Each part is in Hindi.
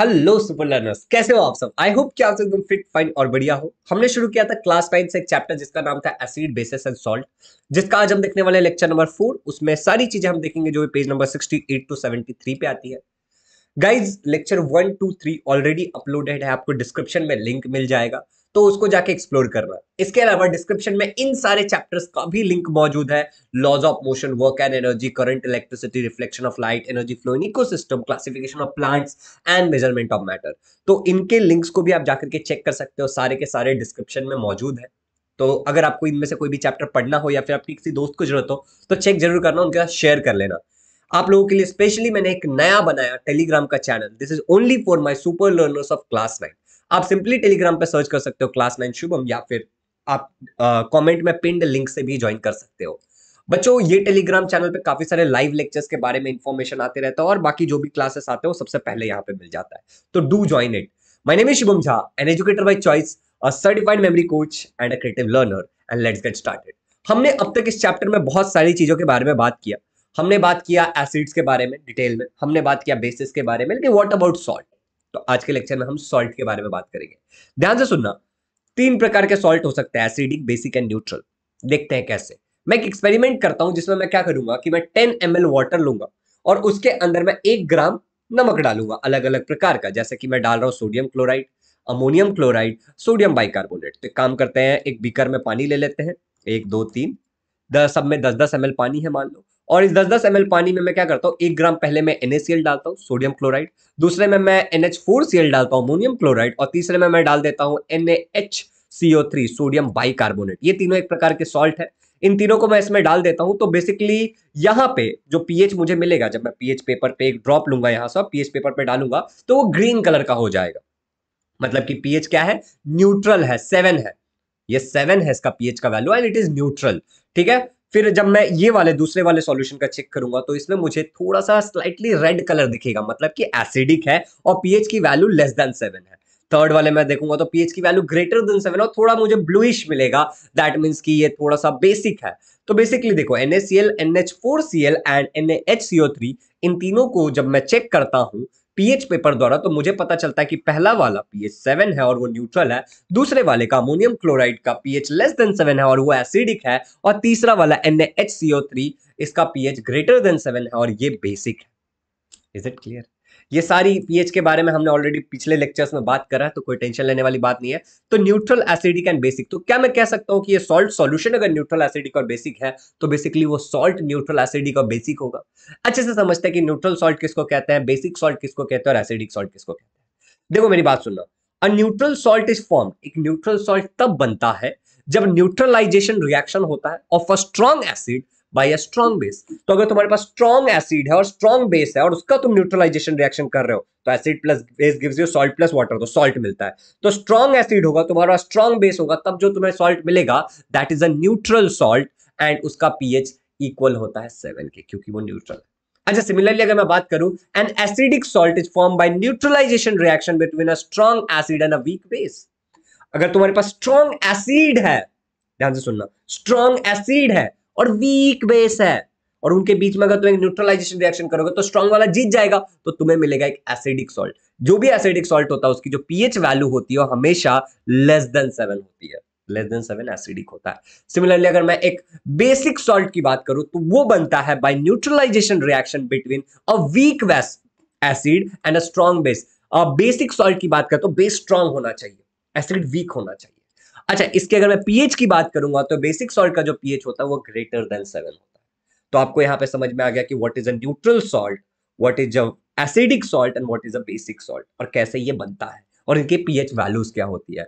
हेलो सुपर लर्नर्स कैसे हो आप सब आई होप कि आप सब एकदम फिट फाइन और बढ़िया हो हमने शुरू किया था क्लास नाइन से एक चैप्टर जिसका नाम था एसिड बेसिस एंड सॉल्ट जिसका आज हम देखने वाले लेक्चर नंबर फोर उसमें सारी चीजें हम देखेंगे जो page number sixty eight to seventy three पे आती है guys lecture one two three already uploaded है आपको डिस्क्रिप्शन में लिंक मिल जाएगा तो उसको जाके एक्सप्लोर करना इसके अलावा डिस्क्रिप्शन में इन सारे चैप्टर्स का भी लिंक मौजूद है laws of motion work and energy current electricity reflection of light energy flow in ecosystem classification of plants and measurement of matter तो इनके लिंक्स को भी आप जाकर के चेक कर सकते हो सारे के सारे डिस्क्रिप्शन में मौजूद है तो अगर आपको इनमें से कोई भी चैप्टर पढ़ना हो या फिर आपकी किसी दोस्त को जरूरत हो तो चेक जरूर करना उनके साथ शेयर कर लेना आप लोगों के लिए स्पेशली मैंने एक नया बनाया टेलीग्राम का channel this is only for my super learners of class nine आप सिंपली टेलीग्राम पे सर्च कर सकते हो क्लास नाइन शुभम या फिर आप कमेंट में पिंड लिंक से भी ज्वाइन कर सकते हो बच्चों ये टेलीग्राम चैनल पे काफी सारे लाइव लेक्चर्स के बारे में इन्फॉर्मेशन आते रहता है और बाकी जो भी क्लासेस आते हैं वो सबसे पहले यहाँ पे मिल जाता है तो do join it my name is Shubham Jha an educator by choice a certified memory coach and a creative learner and let's get started हमने अब तक इस चैप्टर में बहुत सारी चीजों के बारे में बात किया हमने बात किया एसिड्स के बारे में डिटेल में हमने बात किया बेसिस के बारे में लेकिन व्हाट अबाउट सॉल्ट तो आज के लेक्चर में हम सॉल्ट के बारे में बात करेंगे ध्यान से सुनना तीन प्रकार के सॉल्ट हो सकते हैं एसिडिक बेसिक एंड न्यूट्रल देखते हैं कैसे मैं एक एक्सपेरिमेंट करता हूं जिसमें मैं क्या करूंगा कि मैं टेन एम वाटर लूंगा और उसके अंदर मैं एक ग्राम नमक डालूंगा अलग अलग प्रकार का जैसे कि मैं डाल रहा हूँ sodium chloride ammonium chloride sodium bicarbonate तो काम करते हैं एक बीकर में पानी ले लेते हैं एक दो तीन दस सब में दस दस एम पानी है मान लो और इस 10-10 एम पानी में मैं क्या करता हूँ एक ग्राम पहले मैं एन डालता हूँ सोडियम क्लोराइड दूसरे में मैं एन डालता हूँ अमोनियम क्लोराइड और तीसरे में मैं डाल देता हूँ एन सोडियम बाइकार्बोनेट ये तीनों एक प्रकार के सॉल्ट है इन तीनों को मैं इसमें डाल देता हूं तो बेसिकली यहाँ पे जो पीएच मुझे मिलेगा जब मैं पीएच पेपर पे एक ड्रॉप लूंगा यहाँ से पीएच पेपर पे डालूंगा तो वो ग्रीन कलर का हो जाएगा मतलब कि पीएच क्या है न्यूट्रल है सेवन है ये सेवन है इसका पीएच का value and it is neutral ठीक है फिर जब मैं ये वाले दूसरे वाले सॉल्यूशन का चेक करूंगा तो इसमें मुझे थोड़ा सा स्लाइटली रेड कलर दिखेगा मतलब कि एसिडिक है और पीएच की वैल्यू लेस देन सेवन है थर्ड वाले मैं देखूंगा तो पीएच की वैल्यू ग्रेटर देन सेवन और थोड़ा मुझे ब्लूइश मिलेगा दैट मीन्स कि ये थोड़ा सा बेसिक है तो बेसिकली देखो N H C L N H four C L and N H C O three इन तीनों को जब मैं चेक करता हूँ पीएच पेपर द्वारा तो मुझे पता चलता है कि पहला वाला पीएच सेवन है और वो न्यूट्रल है दूसरे वाले का अमोनियम क्लोराइड का पीएच लेस देन सेवन है और वो एसिडिक है और तीसरा वाला एन इसका पीएच ग्रेटर देन सेवन है और ये बेसिक है इज इट क्लियर ये सारी पीएच के बारे में हमने ऑलरेडी पिछले लेक्चर्स में बात करा तो कोई टेंशन लेने वाली बात नहीं है तो न्यूट्रल एसिडिक एंड बेसिक तो क्या मैं कह सकता हूँ कि ये सॉल्ट सॉल्यूशन अगर न्यूट्रल एसिडिक और बेसिक है तो बेसिकली वो सॉल्ट न्यूट्रल एसिडिक और बेसिक होगा अच्छे से समझते हैं कि न्यूट्रल सॉल्ट किसको कहते हैं बेसिक सॉल्ट किसको कहते हैं और एसिडिक सॉल्ट किसको कहते हैं देखो मेरी बात सुनना a neutral salt is form एक न्यूट्रल सॉल्ट तब बनता है जब न्यूट्रलाइजेशन रिएक्शन होता है of a strong acid by a strong base तो अगर तुम्हारे पास स्ट्रॉन्ग एसिड है और स्ट्रॉन्ग बेस है और उसका तुम न्यूट्रलाइजेशन रिएक्शन कर रहे हो तो acid plus base gives you salt plus water तो सॉल्ट मिलता है तो स्ट्रॉन्ग एसिड होगा तुम्हारा स्ट्रॉन्ग बेस होगा तब जो तुम्हें सॉल्ट मिलेगा that is a neutral salt and उसका पीएच इक्वल होता है सेवन के क्योंकि वो न्यूट्रल है अच्छा सिमिलरली अगर मैं बात करूं an acidic salt is form by neutralisation reaction between a strong acid and a weak base अगर तुम्हारे पास स्ट्रॉन्ग एसिड है ध्यान से सुनना स्ट्रॉन्ग एसिड है और वीक बेस है और उनके बीच में अगर तुम एक न्यूट्रलाइजेशन रिएक्शन करोगे तो स्ट्रॉन्ग वाला जीत जाएगा तो तुम्हें मिलेगा एक एसिडिक सॉल्ट जो भी एसिडिक सॉल्ट होता है उसकी जो पीएच वैल्यू होती है हमेशा लेस देन सेवन होती है लेस देन सेवन एसिडिक होता है सिमिलरली अगर मैं एक बेसिक सॉल्ट की बात करूं तो वो बनता है by neutralisation reaction between a weak base acid and a strong base basic salt की बात करें तो बेस स्ट्रॉन्ग होना चाहिए एसिड वीक होना चाहिए अच्छा इसके अगर मैं पीएच की बात करूंगा तो बेसिक सॉल्ट का जो पीएच होता है वो ग्रेटर देन सेवन होता है तो आपको यहाँ पे समझ में आ गया कि what is a neutral salt what is a acidic salt and what is a basic salt और कैसे ये बनता है और इनके पीएच वैल्यूज क्या होती है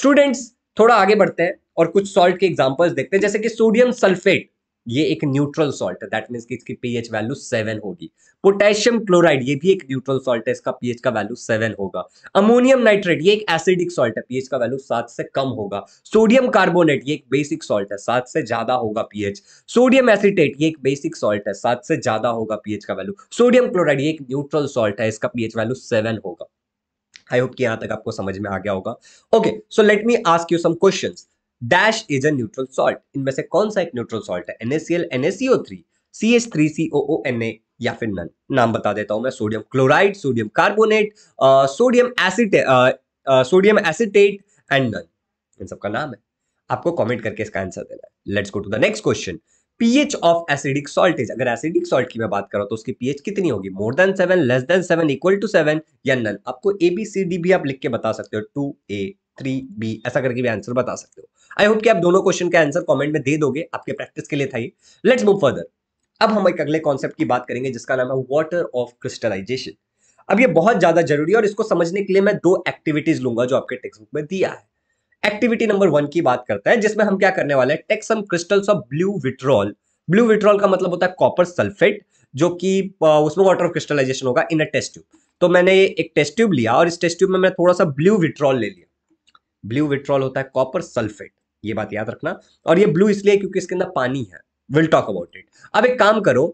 स्टूडेंट्स थोड़ा आगे बढ़ते हैं और कुछ सॉल्ट के एग्जाम्पल्स देखते हैं जैसे कि सोडियम सल्फेट ये एक न्यूट्रल सॉल्ट है दैट मीन्स कि इसकी पीएच वैल्यू सेवन होगी पोटेशियम क्लोराइड ये भी एक न्यूट्रल सॉल्ट है इसका पीएच का वैल्यू सेवन होगा अमोनियम नाइट्रेट ये एक एसिडिक सॉल्ट है पीएच का वैल्यू सात से कम होगा सोडियम कार्बोनेट ये एक बेसिक सॉल्ट है सात से ज्यादा होगा पीएच सोडियम एसिटेट ये एक बेसिक सॉल्ट है सात से ज्यादा होगा पीएच का वैल्यू सोडियम क्लोराइड ये एक न्यूट्रल सॉल्ट है इसका पीएच वैल्यू सेवन होगा आई होप कि यहां तक आपको समझ में आ गया होगा okay so let me ask you some questions dash is a neutral salt इनमें से कौन सा एक न्यूट्रल सॉल्ट है NaCl NSO three C H three C O O N A या फिर नन नाम बता देता हूं मैं sodium chloride sodium carbonate sodium acid sodium acetate and none इन सबका नाम है आपको कमेंट करके इसका आंसर देना है let's go to the next question pH of acidic salt is अगर एसिडिक सॉल्ट की मैं बात करूं तो उसकी पीएच कितनी होगी more than seven less than seven equal to seven या नन आपको ए बी सी डी भी आप लिख के बता सकते हो टू ए थ्री बी ऐसा करके भी आंसर बता सकते हो आई होप कि आप दोनों क्वेश्चन का आंसर कमेंट में दे दोगे आपके प्रैक्टिस के लिए था ये लेट्स मूव फर्दर अब हम एक अगले कॉन्सेप्ट की बात करेंगे जिसका नाम है वाटर ऑफ क्रिस्टलाइजेशन अब ये बहुत ज्यादा जरूरी है और इसको समझने के लिए मैं दो एक्टिविटीज लूंगा जो आपके टेक्स्ट बुक में दिया है एक्टिविटी नंबर वन की बात करता है जिसमें हम क्या करने वाले हैं take some crystals of blue vitriol blue vitriol का मतलब होता है कॉपर सल्फेट जो कि उसमें वाटर ऑफ क्रिस्टलाइजेशन होगा इन अ टेस्ट ट्यूब तो मैंने एक टेस्ट ट्यूब लिया और इस टेस्ट ट्यूब में मैं थोड़ा सा ब्लू विट्रॉल ले लिया ब्लू विट्रॉल होता है कॉपर सल्फेट ये बात याद रखना और ये ब्लू इसलिए क्योंकि इसके अंदर पानी है विल टॉक अबाउट इट अब एक काम करो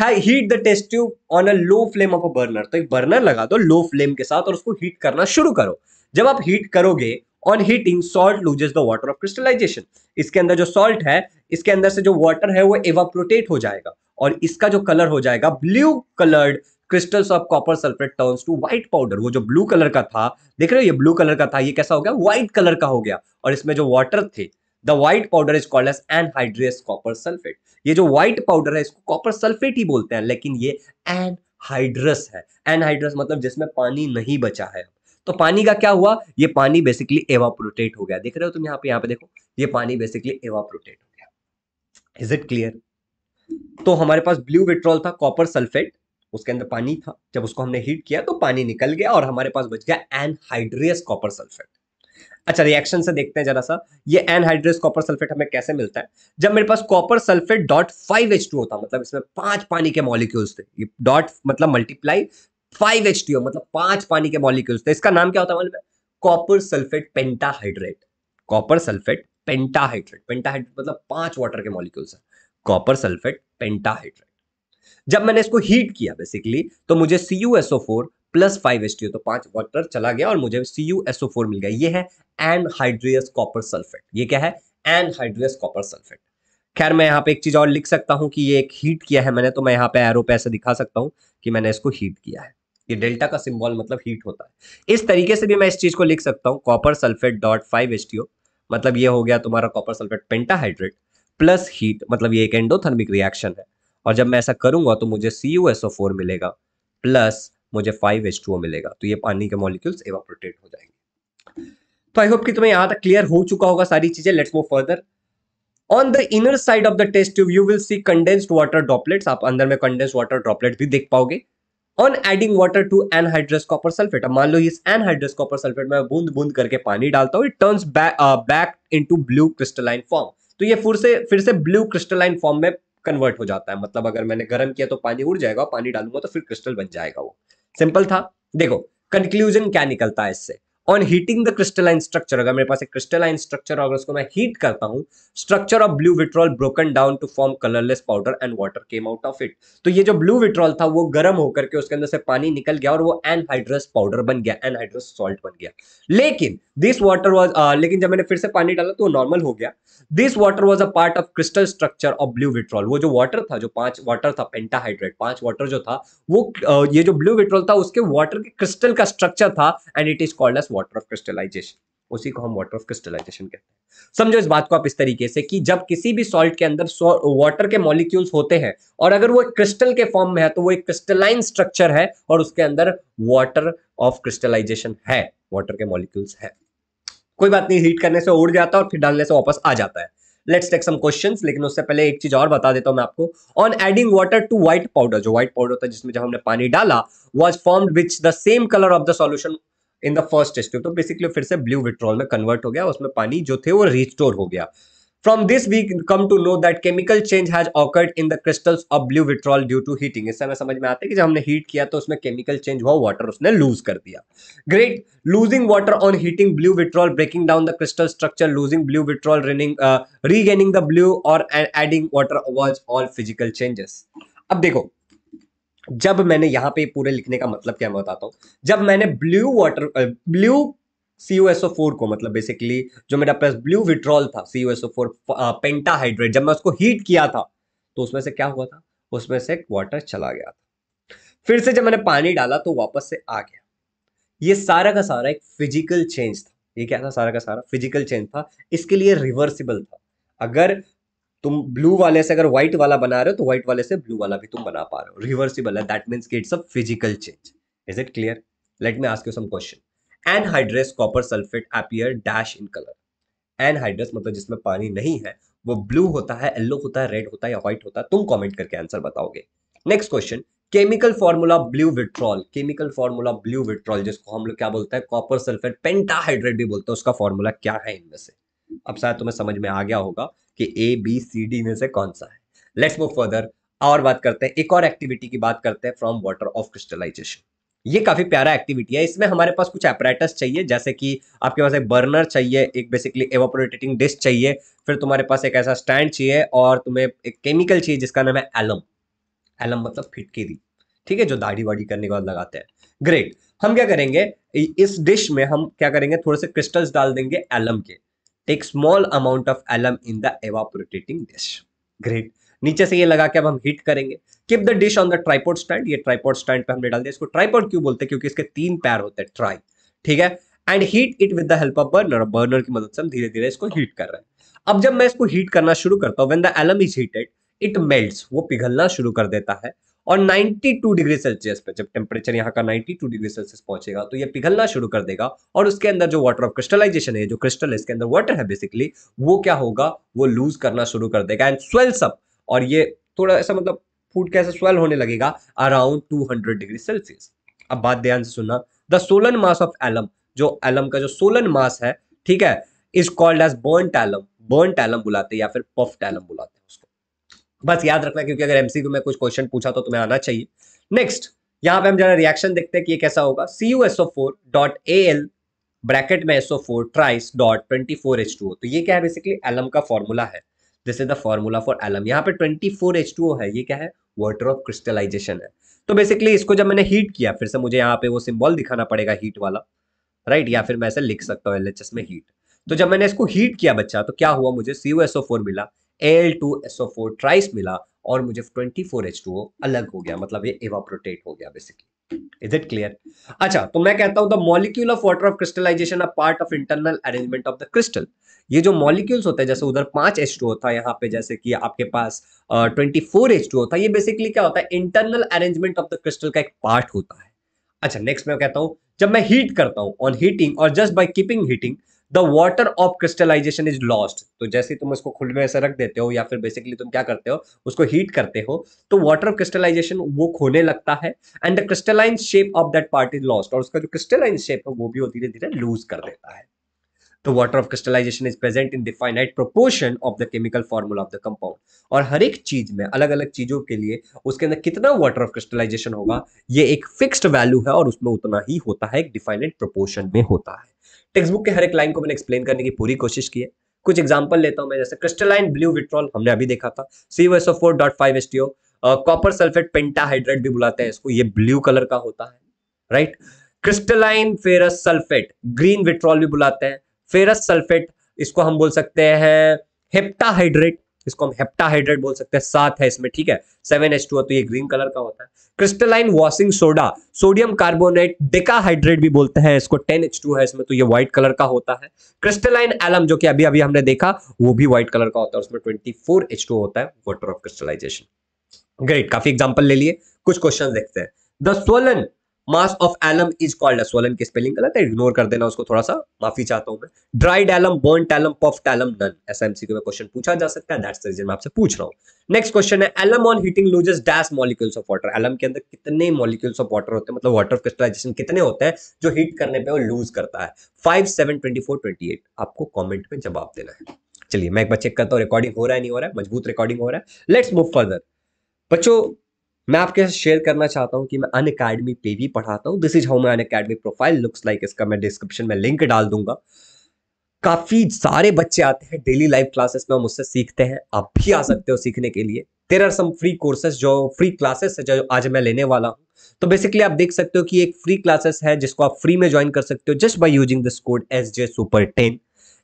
है heat the test tube on a low flame of a burner तो एक बर्नर लगा दो लो फ्लेम के साथ और उसको हीट करना शुरू करो जब आप हीट करोगे on heating salt loses the water of crystallisation इसके अंदर जो सॉल्ट है इसके अंदर से जो वाटर है वो एवाप्रोटेट हो जाएगा और इसका जो कलर हो जाएगा blue coloured crystals of copper sulphate turns to white powder वो जो ब्लू कलर का था देख रहे हो ये ब्लू कलर का था ये कैसा हो गया व्हाइट कलर का हो गया और इसमें जो वाटर थे the white powder is called as anhydrous copper sulphate ये जो व्हाइट पाउडर है इसको कॉपर सल्फेट ही बोलते हैं लेकिन ये एनहाइड्रस है एनहाइड्रस मतलब जिसमें पानी नहीं बचा है तो पानी का क्या हुआ ये पानी बेसिकली एवाप्रोटेट हो गया देख रहे हो तुम यहाँ पे यहाँ पे देखो ये पानी बेसिकली एवाप्रोटेट हो गया इज इट क्लियर तो हमारे पास ब्लू विट्रॉल था कॉपर सल्फेट उसके अंदर पानी था जब उसको हमने हीट किया तो पानी निकल गया और हमारे पास बच गया एनहाइड्रियस कॉपर सल्फेट अच्छा रिएक्शन से देखते हैं जरा सा ये एनहाइड्रस कॉपर सल्फेट हमें कैसे मिलता है जब मेरे पास copper sulphate dot five H two होता मतलब इसमें पांच पानी के मॉलिक्यूल्स थे ये डॉट मतलब मल्टीप्लाई फाइव एच टी मतलब पांच पानी के मॉलिक्यूल्स थे इसका नाम क्या होता है copper sulphate pentahydrate copper sulphate pentahydrate pentahydrate मतलब पांच वाटर के मॉलिक्यूल्स है कॉपर सल्फेट पेंटाहाइड्रेट जब मैंने इसको हीट किया बेसिकली तो मुझे C U S O four plus five S T O तो पांच वाटर चला गया और मुझे C U S O four मिल गया ये है एनहाइड्रियस कॉपर सल्फेट ये क्या है एनहाइड्रियस कॉपर सल्फेट खैर मैं यहाँ पे एक चीज और लिख सकता हूँ कि ये एक हीट किया है मैंने तो मैं यहाँ पे एरो पे ऐसे दिखा सकता हूँ कि मैंने इसको हीट किया है ये डेल्टा का सिंबल मतलब हीट होता है इस तरीके से भी मैं इस चीज को लिख सकता हूँ copper sulphate dot five S T O मतलब ये हो गया तुम्हारा copper sulphate pentahydrate plus heat मतलब ये एक एंडोथर्मिक रिएक्शन है और जब मैं ऐसा करूंगा तो मुझे C U S O four मिलेगा प्लस मुझे फाइव एच टू ओ मिलेगा तो ये पानी के मॉलिक्यूल्स एवापोरेटेड हो जाएंगे तो आई होप कि तुम्हें यहां तक क्लियर हो चुका होगा सारी चीजें let's move further on the inner side of the test tube you will see condensed water droplets आप अंदर में कंडेंस्ड वाटर ड्रॉपलेट भी देख पाओगे on adding water to anhydrous copper sulphate मान लो इस एनहाइड्रस कॉपर सल्फेट में बूंद बूंद करके पानी डालता हूं it turns back into blue crystalline form तो ये फिर से फिर से ब्लू क्रिस्टलाइन फॉर्म में कन्वर्ट हो जाता है मतलब अगर मैंने गर्म किया तो पानी उड़ जाएगा पानी डालूंगा तो फिर क्रिस्टल बन जाएगा वो सिंपल था देखो कंक्लूजन क्या निकलता है इससे on heating the crystalline structure अगर मेरे पास एक क्रिस्टलाइन स्ट्रक्चर अगर उसको मैं हीट करता हूँ structure of blue vitriol broken down to form colourless powder and water came out of it तो ये जो ब्लू विट्रॉल था वो गर्म होकर के उसके अंदर से पानी निकल गया और वो एनहाइड्रस पाउडर बन गया एनहाइड्रस सॉल्ट बन गया लेकिन दिस वाटर वॉज लेकिन जब मैंने फिर से पानी डाला तो वो नॉर्मल हो गया this water was a part of crystal structure of blue vitriol वो जो वाटर था जो पांच वाटर था पेंटाहाइड्रेट पांच वाटर जो था वो uh, ये जो ब्लू विट्रॉल था उसके वाटर के क्रिस्टल का स्ट्रक्चर था and it is called as water of crystallisation उसी को हम वाटर ऑफ क्रिस्टलाइजेशन कहते हैं समझो इस बात को आप इस तरीके से कि जब किसी भी सॉल्ट के अंदर वाटर के मॉलिक्यूल्स होते हैं और अगर वो क्रिस्टल के फॉर्म में है तो वो एक क्रिस्टलाइन स्ट्रक्चर है और उसके अंदर वाटर ऑफ क्रिस्टलाइजेशन है वाटर के मॉलिक्यूल्स है कोई बात नहीं हीट करने से उड़ जाता है और फिर डालने से वापस आ जाता है लेट्स टेक सम क्वेश्चंस लेकिन उससे पहले एक चीज और बता देता हूं मैं आपको on adding water to white powder जो व्हाइट पाउडर था जिसमें जब हमने पानी डाला was formed which the same colour of the solution in the first test तो बेसिकली फिर से ब्लू विट्रॉल में कन्वर्ट हो गया उसमें पानी जो थे वो रिस्टोर हो गया from this we come to know that chemical change has occurred in the crystals of blue vitriol due to heating इससे हमें समझ में आता है कि जब हमने हीट किया तो उसमें केमिकल चेंज हुआ वाटर उसने लूज कर दिया great losing water on heating blue vitriol breaking down the crystal structure losing blue vitriol regaining regaining the blue और adding water was all physical changes अब देखो जब मैंने यहाँ पे पूरे लिखने का मतलब क्या मैं बताता हूँ जब मैंने blue water blue C four को मतलब बेसिकली जो मेरा प्लस ब्लू विट्रॉल था सी फोर पेंटाहाइड्रेट जब मैं उसको हीट किया था तो उसमें से क्या हुआ था उसमें से वाटर चला गया था फिर से जब मैंने पानी डाला तो वापस से आ गया ये सारा का सारा एक फिजिकल चेंज था ये क्या था सारा का सारा फिजिकल चेंज था इसके लिए रिवर्सिबल था अगर तुम ब्लू वाले से अगर व्हाइट वाला बना रहे हो तो व्हाइट वाले से ब्लू वाला भी तुम बना पा रहे हो रिवर्सिबल है that means it's a physical change is it clear let me ask you some question anhydrous copper sulphate appear dash in colour anhydrous मतलब जिसमें पानी नहीं है वो ब्लू होता है येलो होता है रेड होता है या व्हाइट होता है तुम कॉमेंट करके आंसर बताओगे next question chemical formula blue vitriol chemical formula blue vitriol जिसको हम लोग क्या बोलते हैं कॉपर सल्फेट पेंटाहाइड्रेट भी बोलते हैं उसका फॉर्मूला क्या है इनमें से अब शायद तुम्हें समझ में आ गया होगा कि ए बी सी डी में से कौन सा है लेट्स मूव फर्दर और बात करते हैं एक और एक्टिविटी की बात करते हैं फ्रॉम वाटर ऑफ क्रिस्टलाइजेशन ये काफ़ी प्यारा एक्टिविटी है इसमें हमारे पास कुछ अपरेटस चाहिए जैसे कि आपके पास एक बर्नर चाहिए एक बेसिकली एवोपोरेटिंग डिस्क चाहिए फिर तुम्हारे पास एक ऐसा स्टैंड चाहिए और तुम्हें एक केमिकल चाहिए जिसका नाम है एलम एलम मतलब फिटकेरी ठीक है जो दाढ़ी वाड़ी करने के बाद लगाते हैं ग्रेट हम क्या करेंगे इस डिश में हम क्या करेंगे थोड़े से क्रिस्टल्स डाल देंगे एलम के take small amount of alum in the evaporating dish great नीचे से ये लगा के अब हम हीट करेंगे keep the dish on the tripod stand ये ट्राईपोर्ट स्टैंड पे हमने डाल दिया इसको ट्राईपोर्ट क्यों बोलते हैं क्योंकि इसके तीन पैर होते हैं ट्राई ठीक है and heat it with the help of burner burner की मदद से हम धीरे धीरे इसको हीट कर रहे हैं अब जब मैं इसको हीट करना शुरू करता हूँ when the alum is heated it melt वो पिघलना शुरू कर देता है और 92 डिग्री सेल्सियस पे जब टेम्परेचर यहाँ का 92 डिग्री सेल्सियस पहुंचेगा तो ये पिघलना शुरू कर देगा और उसके अंदर जो वाटर ऑफ क्रिस्टलाइजेशन है जो क्रिस्टल है इसके अंदर वाटर है बेसिकली वो क्या होगा वो लूज करना शुरू कर देगा एंड स्वेल्स अप और ये थोड़ा ऐसा मतलब फूड कैसे स्वेल होने लगेगा अराउंड टू डिग्री सेल्सियस अब बात ध्यान से सुनना the swollen mass of alum जो एलम का जो सोलन मास है ठीक है is called as burn alum burn alum बुलाते या फिर पफ टैलम बुलाते बस याद रखना क्योंकि अगर एमसीक्यू में कुछ क्वेश्चन पूछा तो तुम्हें आना चाहिए नेक्स्ट यहाँ पे हम जरा रिएक्शन देखते हैं कि ये कैसा होगा C U SO four dot A L bracket में SO four thrice dot twenty four H two O तो ये क्या है बेसिकली एलम का फॉर्मूला है this is the formula for alum यहाँ पे twenty four H two O है ये क्या है वाटर ऑफ क्रिस्टलाइजेशन है तो बेसिकली इसको जब मैंने हीट किया फिर से मुझे यहाँ पे वो सिम्बॉल दिखाना पड़ेगा हीट वाला राइट या फिर मैं ऐसे लिख सकता हूँ एल में हीट तो जब मैंने इसको हीट किया बच्चा तो क्या हुआ मुझे सी मिला L two SO four thrice मिला और मुझे twenty four H two O अलग हो गया मतलब ये एवाप्रोटेट हो गया बेसिकली इज इट क्लियर अच्छा तो मैं कहता हूं the molecule of water of crystallisation a part of internal arrangement of the crystal ये जो मॉलिक्यूल्स होते हैं जैसे उधर पांच एच टू होता है यहाँ पे जैसे कि आपके पास ट्वेंटी फोर एच टू होता है ये बेसिकली क्या होता है internal arrangement of the crystal का एक पार्ट होता है अच्छा नेक्स्ट मैं कहता हूँ जब मैं हीट करता हूं ऑन हीटिंग और just by keeping heating the water of crystallisation is lost तो जैसे तुम उसको खुल में ऐसा रख देते हो या फिर बेसिकली तुम क्या करते हो उसको हीट करते हो तो वॉटर ऑफ क्रिस्टलाइजेशन वो खोने लगता है and the crystalline shape of that part is lost और उसका जो क्रिस्टलाइन शेप है वो भी वो धीरे धीरे लूज कर देता है तो water of crystallisation is present in definite proportion of the chemical formula of the compound और हर एक चीज में अलग अलग चीजों के लिए उसके अंदर कितना वाटर ऑफ क्रिस्टलाइजेशन होगा ये एक फिक्स्ड वैल्यू है और उसमें उतना ही होता है एक डिफाइनाइट प्रोपोर्शन में होता है टेक्स बुक के हर एक लाइन को मैंने एक्सप्लेन करने की पूरी कोशिश की है कुछ एग्जाम्पल लेता हूं मैं जैसे क्रिस्टलाइन ब्लू विट्रॉल हमने अभी देखा था C S O four dot five S T O copper sulphate pentahydrate भी बुलाते हैं इसको ये ब्लू कलर का होता है right crystalline ferrous sulphate green vitriol भी बुलाते हैं फेरस सल्फेट इसको हम बोल सकते हैं हेप्टाहाइड्रेट इसको हम हेप्टाहाइड्रेट बोल सकते हैं सात है इसमें ठीक है सेवन एच टू तो ये ग्रीन कलर का होता है crystalline washing soda sodium carbonate decahydrate भी बोलते हैं इसको टेन एच टू है इसमें तो ये व्हाइट कलर का होता है क्रिस्टलाइन एलम जो कि अभी अभी हमने देखा वो भी व्हाइट कलर का होता है उसमें ट्वेंटी फोर एच टू होता है वाटर ऑफ क्रिस्टलाइजेशन ग्रेट काफी एग्जाम्पल ले लिए कुछ क्वेश्चन देखते हैं the swollen mass of alum is called swollen की स्पेलिंग गलत है इग्नोर कर देना उसको थोड़ा सा माफी चाहता हूं मैं dried alum burn alum puff alum none ऐसा एमसीक्यू में क्वेश्चन पूछा जा सकता है दैट्स द रीजन मैं आपसे पूछ रहा हूं नेक्स्ट क्वेश्चन है alum on heating loses dash molecules of water alum के अंदर कितने मॉलिक्यूल्स ऑफ वाटर होते हैं मतलब वाटर क्रिस्टलाइजेशन कितने होते हैं जो हीट करने पे वो लूज करता है 5 7 24 28 आपको कमेंट में जवाब देना है चलिए मैं एक बार चेक करता हूं रिकॉर्डिंग हो रहा है नहीं हो रहा है मजबूत रिकॉर्डिंग हो रहा है लेट्स मूव फर्दर बच्चों मैं आपके साथ शेयर करना चाहता हूँ कि मैं अन अकेडमी पे भी पढ़ाता हूँ this is how my Unacademy profile looks like इसका मैं डिस्क्रिप्शन में लिंक डाल दूंगा काफ़ी सारे बच्चे आते हैं डेली लाइव क्लासेस में मुझसे सीखते हैं आप भी आ सकते हो सीखने के लिए there are some free courses जो फ्री क्लासेस है जो आज मैं लेने वाला हूँ तो बेसिकली आप देख सकते हो कि एक फ्री क्लासेस है जिसको आप फ्री में ज्वाइन कर सकते हो just by using this code S J super ten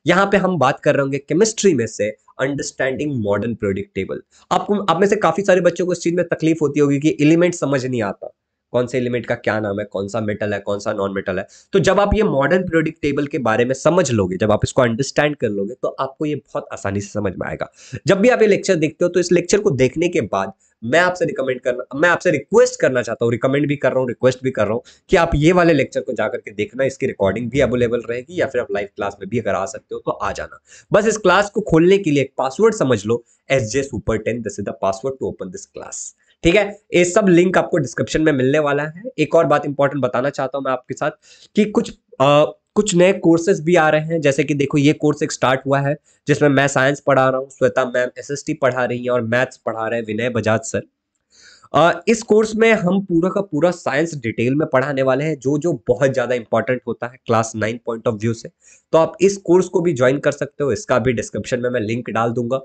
यहाँ पे हम बात कर रहे होंगे केमिस्ट्री में से अंडरस्टैंडिंग मॉडर्न प्रोडिक्टेबल आपको आप में से काफी सारे बच्चों को इस चीज में तकलीफ होती होगी कि एलिमेंट समझ नहीं आता कौन से एलिमेंट का क्या नाम है कौन सा मेटल है कौन सा नॉन मेटल है तो जब आप ये मॉडर्न पीरियोडिक टेबल के बारे में समझ लोगे जब आप इसको अंडरस्टैंड कर लोगे तो आपको ये बहुत आसानी से समझ में आएगा जब भी आप ये लेक्चर देखते हो तो इस लेक्चर को देखने के बाद मैं आपसे रिकमेंड करना मैं आपसे रिक्वेस्ट करना चाहता हूँ रिकमेंड भी कर रहा हूँ रिक्वेस्ट भी कर रहा हूँ कि आप ये वाले लेक्चर को जाकर के देखना इसकी रिकॉर्डिंग भी अवेलेबल रहेगी या फिर आप लाइव क्लास में भी अगर आ सकते हो तो आ जाना बस इस क्लास को खोलने के लिए एक पासवर्ड समझ लो S J super ten this is the password to open this class ठीक है ये सब लिंक आपको डिस्क्रिप्शन में मिलने वाला है एक और बात इंपॉर्टेंट बताना चाहता हूँ मैं आपके साथ कि कुछ आ, कुछ नए कोर्सेज भी आ रहे हैं जैसे कि देखो ये कोर्स एक स्टार्ट हुआ है जिसमें मैं साइंस पढ़ा रहा हूँ श्वेता मैम एस पढ़ा रही हैं और मैथ्स पढ़ा रहे हैं विनय बजाज सर आ, इस कोर्स में हम पूरा का पूरा साइंस डिटेल में पढ़ाने वाले हैं जो जो बहुत ज़्यादा इंपॉर्टेंट होता है class nine point of view से तो आप इस कोर्स को भी ज्वाइन कर सकते हो इसका भी डिस्क्रिप्शन में मैं लिंक डाल दूंगा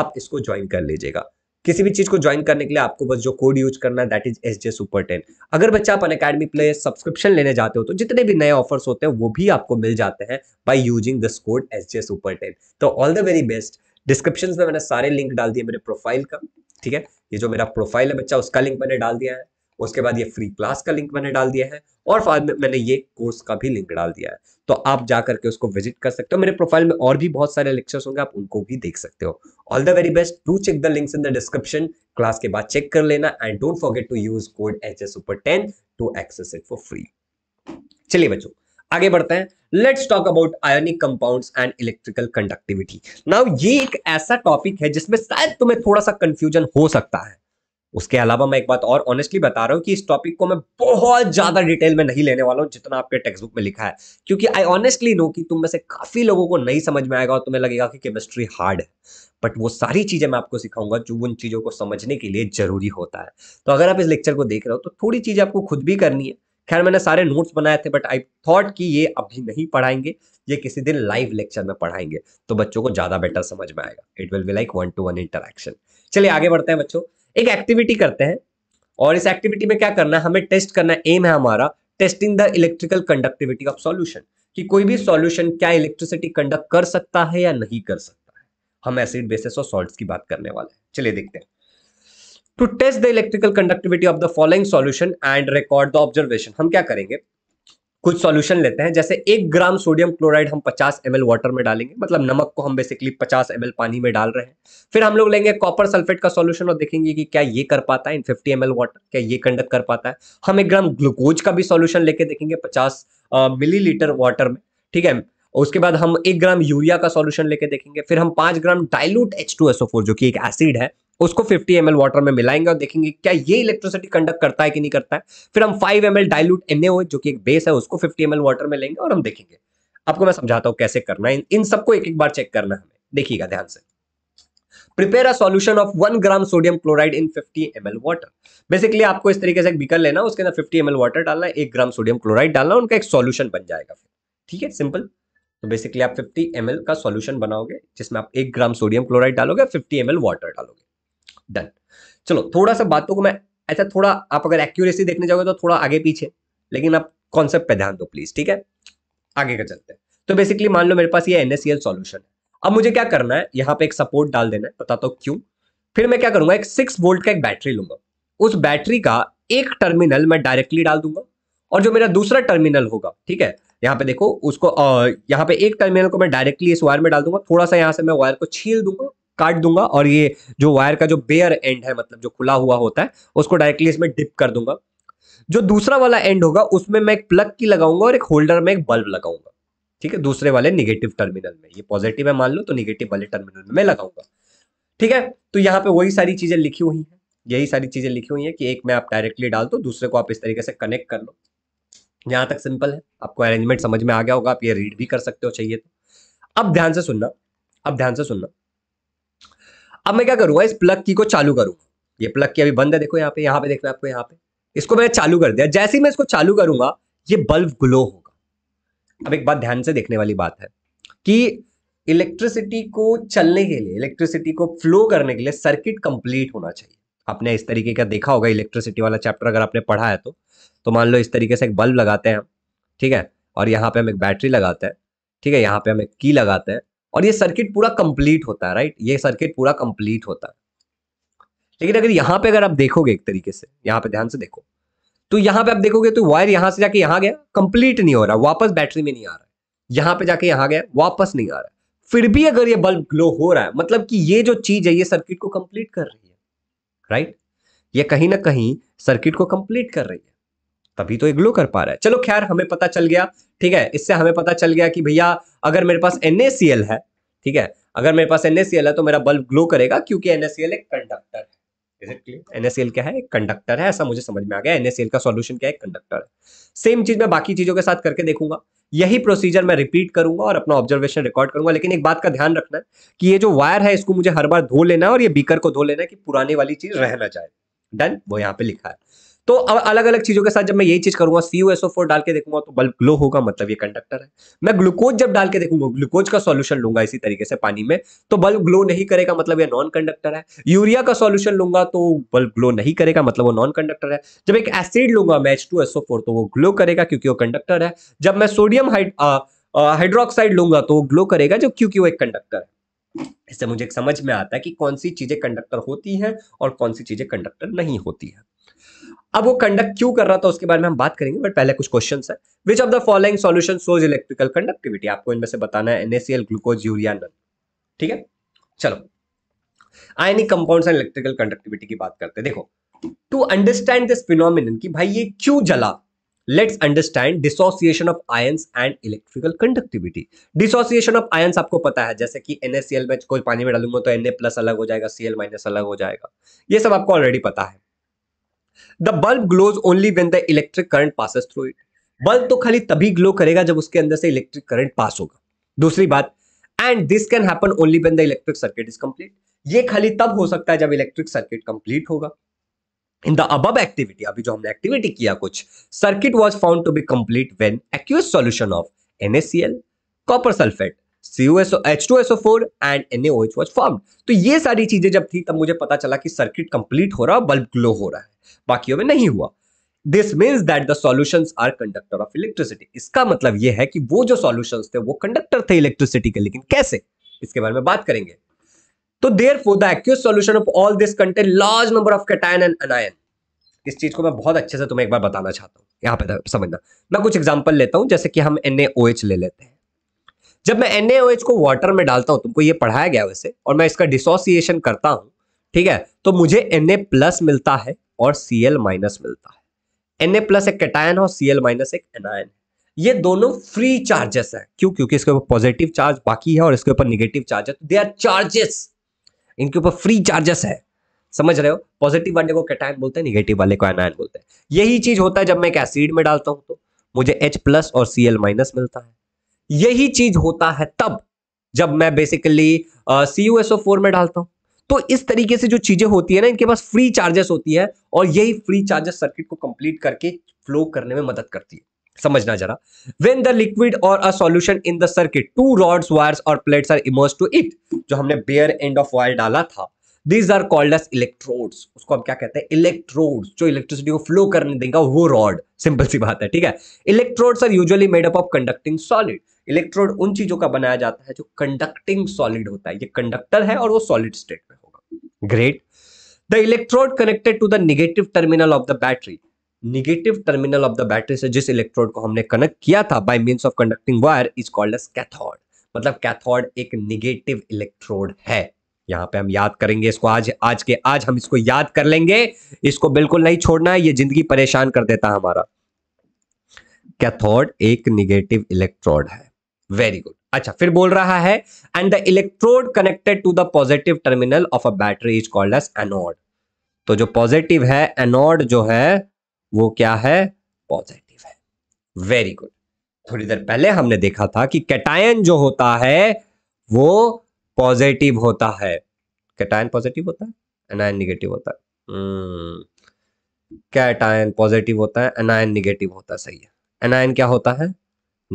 आप इसको ज्वाइन कर लीजिएगा किसी भी चीज को ज्वाइन करने के लिए आपको बस जो कोड यूज करना है that is S J super ten अगर बच्चा आप अकेडमी प्ले सब्सक्रिप्शन लेने जाते हो तो जितने भी नए ऑफर्स होते हैं वो भी आपको मिल जाते हैं by using this code S J super ten तो all the very best description में मैंने सारे लिंक डाल दिए मेरे प्रोफाइल का ठीक है ये जो मेरा प्रोफाइल है बच्चा उसका लिंक मैंने डाल दिया है उसके बाद ये फ्री क्लास का लिंक मैंने डाल दिया है और बाद में मैंने ये कोर्स का भी लिंक डाल दिया है तो आप जा करके उसको विजिट कर सकते हो मेरे प्रोफाइल में और भी बहुत सारे लेक्चर्स होंगे आप उनको भी देख सकते हो all the very best to check the links in the description class के बाद चेक कर लेना and don't forget to use code H S super ten to access it for free चलिए बच्चों आगे बढ़ते हैं let's talk about ionic compounds and electrical conductivity now ये एक ऐसा टॉपिक है जिसमें शायद तुम्हें थोड़ा सा कंफ्यूजन हो सकता है उसके अलावा मैं एक बात और ऑनेस्टली बता रहा हूँ कि इस टॉपिक को मैं बहुत ज़्यादा डिटेल में नहीं लेने वाला हूँ जितना आपके टेक्स्ट बुक में लिखा है क्योंकि आई ऑनेस्टली नो कि तुम में से काफ़ी लोगों को नहीं समझ में आएगा और तुम्हें लगेगा कि केमिस्ट्री हार्ड है बट वो सारी चीज़ें मैं आपको सिखाऊंगा जो उन चीज़ों को समझने के लिए ज़रूरी होता है तो अगर आप इस लेक्चर को देख रहे हो तो थोड़ी चीज़ें आपको खुद भी करनी है खैर मैंने सारे नोट्स बनाए थे बट आई थॉट कि ये अभी नहीं पढ़ाएंगे ये किसी दिन लाइव लेक्चर में पढ़ाएंगे तो बच्चों को ज़्यादा बेटर समझ में आएगा it will be like one to one interaction चलिए आगे बढ़ते हैं बच्चों एक एक्टिविटी करते हैं और इस एक्टिविटी में क्या करना है हमें टेस्ट करना एम है हमारा testing the electrical conductivity of solution कि कोई भी सॉल्यूशन क्या इलेक्ट्रिसिटी कंडक्ट कर सकता है या नहीं कर सकता है हम एसिड बेसिस और सॉल्ट्स की बात करने वाले हैं चलिए देखते हैं to test the electrical conductivity of the following solution and record the observation हम क्या करेंगे कुछ सॉल्यूशन लेते हैं जैसे एक ग्राम सोडियम क्लोराइड हम 50 एम वाटर में डालेंगे मतलब नमक को हम बेसिकली 50 एम पानी में डाल रहे हैं फिर हम लोग लेंगे कॉपर सल्फेट का सॉल्यूशन और देखेंगे कि क्या ये कर पाता है इन 50 एम वाटर क्या ये कंडक्ट कर पाता है हम एक ग्राम ग्लूकोज का भी सोल्यूशन लेके देखेंगे पचास मिली वाटर में ठीक है उसके बाद हम एक ग्राम यूरिया का सॉल्यूशन लेके देखेंगे फिर हम पांच ग्राम डायलूट एच जो कि एक एसिड है उसको 50 एम वाटर में मिलाएंगे और देखेंगे क्या ये इलेक्ट्रिसिटी कंडक्ट करता है कि नहीं करता है फिर हम 5 एम डाइल्यूट एन जो कि एक बेस है उसको 50 एम वाटर में लेंगे और हम देखेंगे आपको मैं समझाता हूँ कैसे करना है इन सबको एक एक बार चेक करना है हमें देखिएगा ध्यान से prepare a solution of one gram sodium chloride in fifty M water basically आपको इस तरीके से एक बीकर लेना उसके अंदर फिफ्टी एम वाटर डालना एक ग्राम सोडियम क्लोराइड डालना उनका एक सोल्यूशन बन जाएगा फिर ठीक है सिंपल तो बेसिकली आप 50 ml का सॉल्यूशन बनाओगे जिसमें आप एक ग्राम सोडियम क्लोराइड डालोगे 50 ml वाटर डालोगे डन चलो थोड़ा सा बातों को मैं ऐसा थोड़ा आप अगर एक्यूरेसी देखने जाओगे तो थोड़ा आगे पीछे लेकिन आप कॉन्सेप्ट पे ध्यान दो प्लीज ठीक है आगे का चलते हैं तो बेसिकली मान लो मेरे पास ये एन सॉल्यूशन है अब मुझे क्या करना है यहाँ पे एक सपोर्ट डाल देना है बताता तो हूँ क्यों फिर मैं क्या करूंगा एक सिक्स वोल्ट का एक बैटरी लूंगा उस बैटरी का एक टर्मिनल मैं डायरेक्टली डाल दूंगा और जो मेरा दूसरा टर्मिनल होगा ठीक है यहाँ पे देखो उसको यहाँ पे एक टर्मिनल को मैं डायरेक्टली इस वायर में डाल दूंगा थोड़ा सा यहाँ से मैं वायर को छील दूंगा काट दूंगा और ये जो वायर का जो बेयर एंड है मतलब जो खुला हुआ होता है उसको डायरेक्टली इसमें डिप कर दूंगा जो दूसरा वाला एंड होगा उसमें मैं एक प्लग की लगाऊंगा और एक होल्डर में एक बल्ब लगाऊंगा ठीक है दूसरे वाले निगेटिव टर्मिनल में ये पॉजिटिव है मान लो तो निगेटिव वाले टर्मिनल में लगाऊंगा ठीक है तो यहाँ पे वही सारी चीजें लिखी हुई है यही सारी चीजें लिखी हुई है कि एक में आप डायरेक्टली डाल दो दूसरे को आप इस तरीके से कनेक्ट कर लो यहां तक सिंपल है आपको अरेंजमेंट समझ में आ गया होगा आप ये रीड भी कर सकते हो चाहिए तो अब ध्यान से सुनना अब ध्यान से सुनना अब मैं क्या करूंगा इस प्लग की को चालू करूंगा ये प्लग की अभी बंद है देखो यहाँ पे यहाँ पे रहे आपको यहाँ पे इसको मैंने चालू कर दिया जैसे ही मैं इसको चालू करूंगा ये बल्ब ग्लो होगा अब एक बात ध्यान से देखने वाली बात है कि इलेक्ट्रिसिटी को चलने के लिए इलेक्ट्रिसिटी को फ्लो करने के लिए सर्किट कंप्लीट होना चाहिए आपने इस तरीके का देखा होगा इलेक्ट्रिसिटी वाला चैप्टर अगर आपने पढ़ा है तो तो मान लो इस तरीके से एक बल्ब लगाते हैं ठीक है और यहाँ पे हम एक बैटरी लगाते हैं ठीक है यहाँ पे हम एक की लगाते हैं और ये सर्किट पूरा कंप्लीट होता है राइट ये सर्किट पूरा कंप्लीट होता है लेकिन अगर यहां पे अगर आप देखोगे एक तरीके से यहां पे ध्यान से देखो तो यहां पे आप देखोगे तो वायर यहां से जाके यहां गया कंप्लीट नहीं हो रहा वापस बैटरी में नहीं आ रहा है पे जाके यहां गया वापस नहीं आ रहा फिर भी अगर ये बल्ब ग्लो हो रहा है मतलब कि ये जो चीज है ये सर्किट को कंप्लीट कर रही है राइट ये कहीं ना कहीं सर्किट को कंप्लीट कर रही है तभी तो ये ग्लो कर पा रहा है चलो खैर हमें पता चल गया ठीक है इससे हमें पता चल गया कि भैया अगर मेरे पास एन है ठीक है अगर मेरे पास एन है तो मेरा बल्ब ग्लो करेगा क्योंकि एन एक कंडक्टर है एनएसएल क्या है एक कंडक्टर है ऐसा मुझे समझ में आ गया एनएसएल का सॉल्यूशन क्या है कंडक्टर है सेम चीज मैं बाकी चीजों के साथ करके देखूंगा यही प्रोसीजर मैं रिपीट करूंगा और अपना ऑब्जर्वेशन रिकॉर्ड करूंगा लेकिन एक बात का ध्यान रखना है कि ये जो वायर है इसको मुझे हर बार धो लेना है और ये बीकर को धो लेना है कि पुराने वाली चीज रह ना जाए डन वो यहाँ पे लिखा है तो अब अलग अलग चीज़ों के साथ जब मैं यही चीज़ करूंगा सी यू एसओ फोर डाल के देखूंगा तो बल्ब ग्लो होगा मतलब ये कंडक्टर है मैं ग्लूकोज जब डाल के देखूंगा ग्लूकोज का सॉल्यूशन लूंगा इसी तरीके से पानी में तो बल्ब ग्लो नहीं करेगा मतलब ये नॉन कंडक्टर है यूरिया का सॉल्यूशन लूंगा तो बल्ब ग्लो नहीं करेगा मतलब वो नॉन कंडक्टर है जब एक एसिड लूंगा मैच टू एसओ फोर तो वो ग्लो करेगा क्योंकि वो कंडक्टर है जब मैं सोडियम हाइड्रोक्साइड लूंगा तो वो ग्लो करेगा जो क्योंकि वो एक कंडक्टर है इससे मुझे समझ में आता है कि कौन सी चीज़ें कंडक्टर होती हैं और कौन सी चीज़ें कंडक्टर नहीं होती हैं अब वो कंडक्ट क्यों कर रहा था उसके बारे में हम बात करेंगे बट पहले कुछ क्वेश्चन है which of the following solution shows electrical conductivity आपको इनमें से बताना है एनएसएल ग्लूकोज यूरिया नन ठीक है चलो ionic compound and electrical conductivity की बात करते हैं देखो टू अंडरस्टैंड दिस फिनोमिन की भाई ये क्यों जला let's understand dissociation of ions and electrical conductivity dissociation of ions आपको पता है जैसे कि एनएससीएल में कोई पानी में डालूंगा तो एन अलग हो जाएगा सीएल माइनस अलग हो जाएगा ये सब आपको ऑलरेडी पता है the bulb glows only when the electric current pass through it bulb तो खाली तभी ग्लो करेगा जब उसके अंदर से इलेक्ट्रिक करंट पास होगा दूसरी बात and this can happen only when the electric circuit is complete ये खाली तब हो सकता है जब इलेक्ट्रिक सर्किट कंप्लीट होगा इन द अबब एक्टिविटी अभी जो हमने एक्टिविटी किया कुछ circuit was found to be complete when aqueous solution of NSCL copper sulphate CuSO, H2SO4 and NaOH was formed. तो ये सारी चीजें जब थी तब मुझे पता चला कि सर्किट कंप्लीट हो रहा है बल्ब ग्लो हो रहा है बाकियों में नहीं हुआ this means that the solution are conductor of electricity इसका मतलब यह है कि वो जो सोल्यूशन थे वो कंडक्टर थे इलेक्ट्रिसिटी के लेकिन कैसे इसके बारे में बात करेंगे तो therefore the X solution of all this contain large number of cation and anion इस चीज को मैं बहुत अच्छे से तुम्हें एक बार बताना चाहता हूँ यहाँ पे समझना मैं कुछ एग्जाम्पल लेता हूँ जैसे कि हम एन ले लेते हैं जब मैं एन को वाटर में डालता हूँ तुमको ये पढ़ाया गया वैसे और मैं इसका डिसोसिएशन करता हूं ठीक है तो मुझे एन प्लस मिलता है और सी माइनस मिलता है एन प्लस एक कैटायन और सी एल माइनस एक एनायन है ये दोनों फ्री चार्जेस हैं क्यों क्योंकि इसके ऊपर पॉजिटिव चार्ज बाकी है और इसके ऊपर निगेटिव चार्ज है तो दे आर चार्जेस इनके ऊपर फ्री चार्जेस है समझ रहे हो पॉजिटिव वाले को कैटायन बोलते हैं निगेटिव वाले को एनायन बोलते हैं यही चीज होता है जब मैं एक एसिड में डालता हूं तो मुझे एच प्लस और सी माइनस मिलता है यही चीज होता है तब जब मैं basically C U S O four में डालता हूं तो इस तरीके से जो चीजें होती है ना इनके पास फ्री चार्जेस होती है और यही फ्री चार्जेस सर्किट को कंप्लीट करके फ्लो करने में मदद करती है समझना जरा वेन द लिक्विड और a solution in the circuit two rods wires और plates are immerse to it जो हमने बेयर एंड ऑफ वायर डाला था these are called as electrodes उसको हम क्या कहते हैं इलेक्ट्रोड्स जो इलेक्ट्रिसिटी को फ्लो करने देगा वो रॉड सिंपल सी बात है ठीक है electrodes are usually made up of conducting solid electrode उन चीजों का बनाया जाता है जो कंडक्टिंग सॉलिड होता है ये कंडक्टर है और वो सॉलिड स्टेट में होगा great the electrode connected to the negative terminal of the battery negative terminal of the battery से जिस इलेक्ट्रोड को हमने कनेक्ट किया था by mean of conducting wire is called as cathode मतलब कैथोड एक निगेटिव इलेक्ट्रोड है यहाँ पे हम याद करेंगे इसको आज आज के आज हम इसको याद कर लेंगे इसको बिल्कुल नहीं छोड़ना है ये जिंदगी परेशान कर देता है हमारा कैथोड एक निगेटिव इलेक्ट्रोड है वेरी गुड अच्छा फिर बोल रहा है and the electrode connected to the positive terminal of a battery is called as anode तो जो पॉजिटिव है एनोड जो है वो क्या है पॉजिटिव है वेरी गुड थोड़ी देर पहले हमने देखा था कि कैटायन जो होता है वो पॉजिटिव होता है कैटायन पॉजिटिव होता है एनायन निगेटिव होता है हम्म, कैटायन पॉजिटिव होता है एनायन निगेटिव होता है सही है एनायन क्या होता है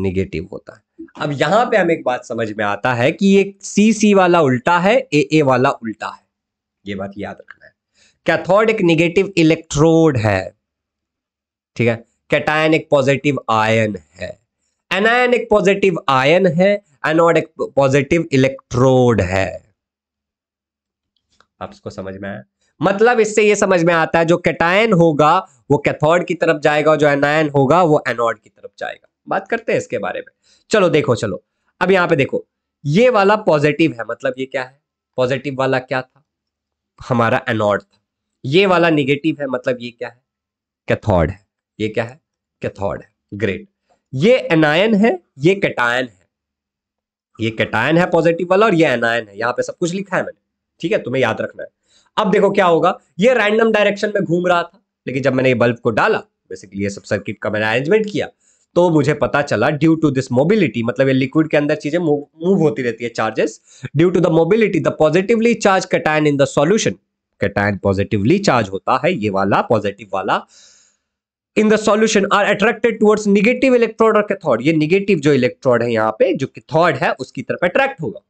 निगेटिव होता है अब यहां पे हम एक बात समझ में आता है कि ये सी सी वाला उल्टा है ए ए वाला उल्टा है ये बात याद रखना है कैथोड एक निगेटिव इलेक्ट्रोड है ठीक है कैटायन एक पॉजिटिव आयन है एनायन एक पॉजिटिव आयन है एनोड एक पॉजिटिव इलेक्ट्रोड है आप इसको समझ में आया मतलब इससे ये समझ में आता है जो कैटायन होगा वो कैथोड की तरफ जाएगा और जो एनायन होगा वो एनोड की तरफ जाएगा बात करते हैं इसके बारे में चलो देखो चलो अब यहां पे देखो ये वाला पॉजिटिव है मतलब ये क्या है पॉजिटिव वाला क्या था हमारा एनोड था ये वाला निगेटिव है मतलब ये क्या है कैथोड है ये क्या है कैथोड है ग्रेट ये एनायन है ये कैटायन है ये कैटायन है पॉजिटिव वाला और ये एनायन है यहाँ पे सब कुछ लिखा है मैंने ठीक है तुम्हें याद रखना है अब देखो क्या होगा ये रैंडम डायरेक्शन में घूम रहा था लेकिन जब मैंने ये बल्ब को डाला बेसिकली ये सब सर्किट का मैंने अरेंजमेंट किया तो मुझे पता चला ड्यू टू दिस मोबिलिटी मतलब ये लिक्विड के अंदर चीजें मूव होती रहती है charges due to the mobility the positively charge cation in the solution cation positively charge होता है ये वाला पॉजिटिव वाला in the solution are attracted towards negative electrode और कैथोड ये नेगेटिव जो इलेक्ट्रोड है यहाँ पे जो कैथोड है उसकी तरफ अट्रैक्ट होगा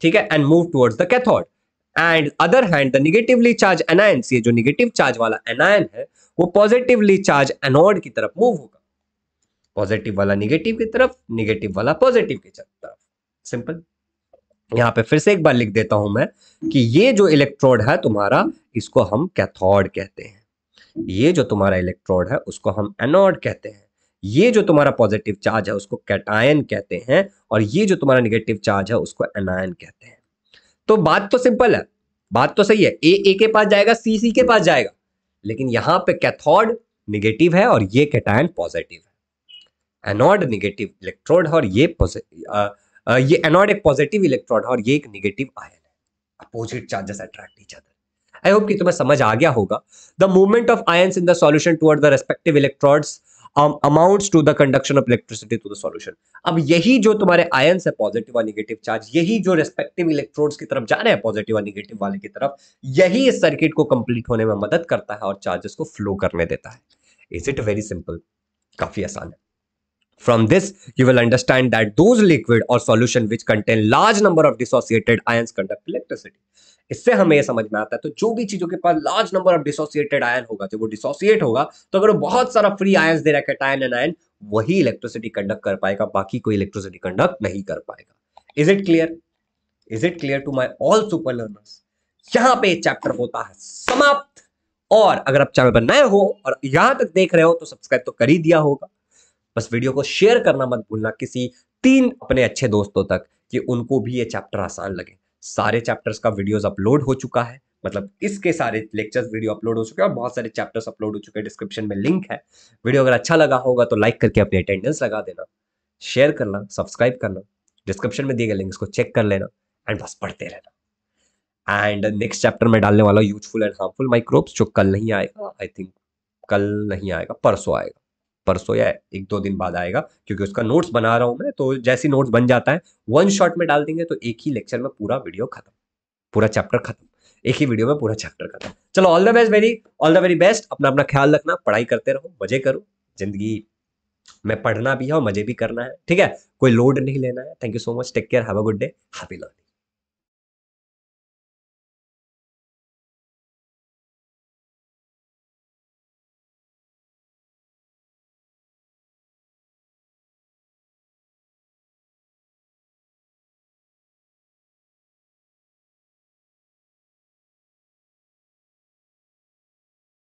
ठीक है and move towards the cathode and other hand the negatively charge anions ये जो नेगेटिव चार्ज वाला एनायन है वो पॉजिटिवली चार्ज एनोड की तरफ मूव होगा पॉजिटिव वाला नेगेटिव की तरफ नेगेटिव वाला पॉजिटिव की तरफ सिंपल यहां पे फिर से एक बार लिख देता हूं मैं कि ये जो इलेक्ट्रोड है तुम्हारा इसको हम कैथोड कहते हैं ये जो तुम्हारा इलेक्ट्रोड है उसको हम एनोड कहते हैं ये जो तुम्हारा पॉजिटिव चार्ज है उसको कैटायन कहते हैं और ये जो तुम्हारा निगेटिव चार्ज है उसको एनायन कहते हैं तो बात तो सिंपल है बात तो सही है ए ए के पास जाएगा सी सी के पास जाएगा लेकिन यहां पे कैथोड निगेटिव है और ये कैटायन पॉजिटिव है एनोड निगेटिव इलेक्ट्रोड है और ये आ, आ, ये एनोड एक पॉजिटिव इलेक्ट्रोड है और ये एक निगेटिव आयन है opposite charges attract each other I hope कि तुम्हें समझ आ गया होगा the movement of ions in the solution toward the respective electrodes amounts to the conduction of electricity to the solution अब यही जो तुम्हारे आयंस है पॉजिटिव और निगेटिव चार्ज यही जो रेस्पेक्टिव इलेक्ट्रॉड्स की तरफ जा रहे हैं पॉजिटिव और निगेटिव वाले की तरफ यही इस सर्किट को कंप्लीट होने में मदद करता है और चार्जेस को फ्लो करने देता है इज इट वेरी सिंपल काफी आसान है From this, you will understand that those liquid or solution which contain large number of dissociated ions conduct electricity. इससे हमें ये समझ में आता है तो जो भी चीजों के पास large number of dissociated ion होगा जब वो डिसोसिएट होगा तो अगर वो बहुत सारा फ्री आयंस दे रखे टाइन एंड आयन वही इलेक्ट्रिसिटी कंडक्ट कर पाएगा बाकी कोई इलेक्ट्रिसिटी कंडक्ट नहीं कर पाएगा is it clear is it clear to my all super learners यहाँ पे चैप्टर होता है समाप्त और अगर आप चैनल पर नए हो और यहां तक देख रहे हो तो सब्सक्राइब तो कर ही दिया होगा बस वीडियो को शेयर करना मत भूलना किसी तीन अपने अच्छे दोस्तों तक कि उनको भी ये चैप्टर आसान लगे सारे चैप्टर्स का वीडियोस अपलोड हो चुका है मतलब इसके सारे लेक्चर्स वीडियो अपलोड हो चुके हैं और बहुत सारे चैप्टर्स अपलोड हो चुके हैं डिस्क्रिप्शन में लिंक है वीडियो अगर अच्छा लगा होगा तो लाइक करके अपनी अटेंडेंस लगा देना शेयर करना सब्सक्राइब करना डिस्क्रिप्शन में दिए गए लिंक को चेक कर लेना एंड बस पढ़ते रहना एंड नेक्स्ट चैप्टर में डालने वाला यूजफुल एंड हार्मफुल माइक्रोब्स जो कल नहीं आएगा आई थिंक कल नहीं आएगा परसों आएगा परसों या एक दो दिन बाद आएगा क्योंकि उसका नोट्स बना रहा हूँ मैं तो जैसे नोट्स बन जाता है वन शॉट में डाल देंगे तो एक ही लेक्चर में पूरा वीडियो खत्म पूरा चैप्टर खत्म एक ही वीडियो में पूरा चैप्टर खत्म चलो all the best very all the very best अपना अपना ख्याल रखना पढ़ाई करते रहो मजे करो जिंदगी में पढ़ना भी है और मजे भी करना है ठीक है कोई लोड नहीं लेना है thank you so much take care have a good day happy learning